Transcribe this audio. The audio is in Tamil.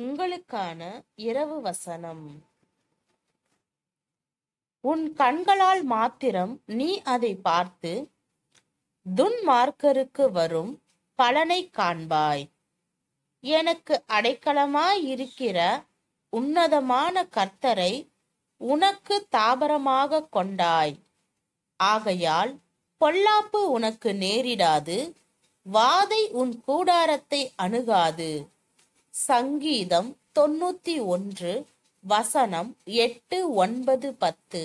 உங்களுக்கான இரவு வசனம் உன் கண்களால் மாத்திரம் நீ அதை பார்த்து துன்மார்க்கருக்கு வரும் பலனை காண்பாய் எனக்கு அடைக்கலமாயிருக்கிற உன்னதமான கர்த்தரை உனக்கு தாபரமாக கொண்டாய் ஆகையால் பொல்லாப்பு உனக்கு நேரிடாது வாதை உன் கூடாரத்தை அணுகாது சங்கீதம் தொண்ணூற்றி ஒன்று வசனம் எட்டு ஒன்பது பத்து